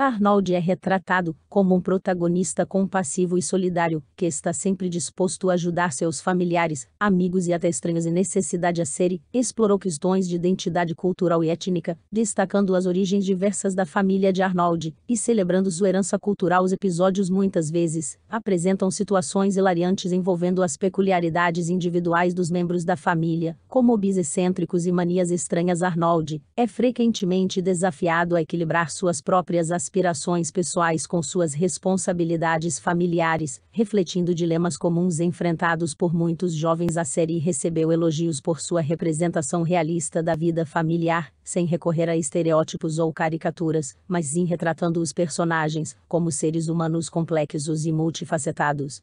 Arnold é retratado como um protagonista compassivo e solidário, que está sempre disposto a ajudar seus familiares, amigos e até estranhos em necessidade a série, explorou questões de identidade cultural e étnica, destacando as origens diversas da família de Arnold, e celebrando sua herança cultural os episódios muitas vezes, apresentam situações hilariantes envolvendo as peculiaridades individuais dos membros da família, como bis excêntricos e manias estranhas Arnold, é frequentemente desafiado a equilibrar suas próprias ações aspirações pessoais com suas responsabilidades familiares, refletindo dilemas comuns enfrentados por muitos jovens, a série recebeu elogios por sua representação realista da vida familiar, sem recorrer a estereótipos ou caricaturas, mas sim retratando os personagens como seres humanos complexos e multifacetados.